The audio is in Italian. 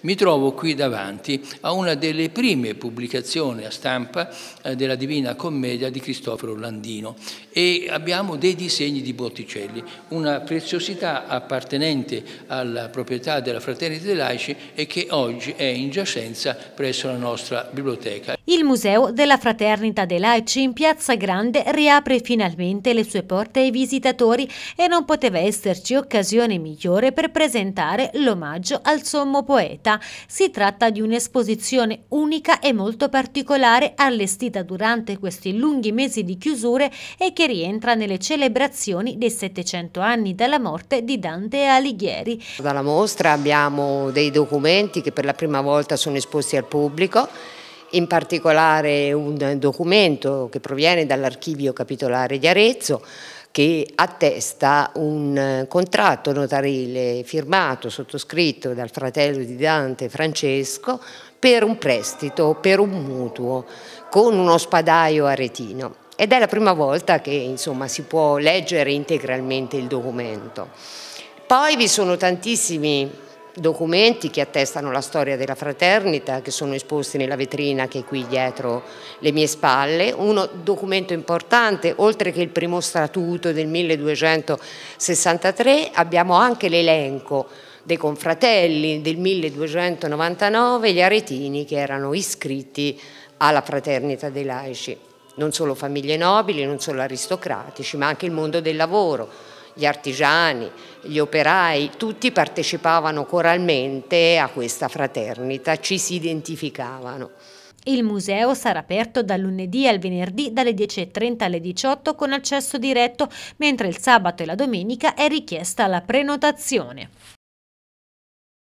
Mi trovo qui davanti a una delle prime pubblicazioni a stampa eh, della Divina Commedia di Cristoforo Landino e abbiamo dei disegni di Botticelli, una preziosità appartenente alla proprietà della Fraternità dei Laici e che oggi è in giacenza presso la nostra biblioteca. Il Museo della Fraternità dei Laici in Piazza Grande riapre finalmente le sue porte ai visitatori e non poteva esserci occasione migliore per presentare l'omaggio al sommo poeta città. Si tratta di un'esposizione unica e molto particolare allestita durante questi lunghi mesi di chiusure e che rientra nelle celebrazioni dei 700 anni dalla morte di Dante Alighieri. Dalla mostra abbiamo dei documenti che per la prima volta sono esposti al pubblico in particolare un documento che proviene dall'archivio capitolare di Arezzo che attesta un eh, contratto notarile firmato, sottoscritto dal fratello di Dante Francesco per un prestito, per un mutuo con uno spadaio aretino ed è la prima volta che insomma, si può leggere integralmente il documento. Poi vi sono tantissimi documenti che attestano la storia della fraternita che sono esposti nella vetrina che è qui dietro le mie spalle, un documento importante, oltre che il primo statuto del 1263 abbiamo anche l'elenco dei confratelli del 1299, gli aretini che erano iscritti alla fraternita dei laici, non solo famiglie nobili, non solo aristocratici, ma anche il mondo del lavoro, gli artigiani, gli operai, tutti partecipavano coralmente a questa fraternita, ci si identificavano. Il museo sarà aperto dal lunedì al venerdì dalle 10.30 alle 18 con accesso diretto, mentre il sabato e la domenica è richiesta la prenotazione.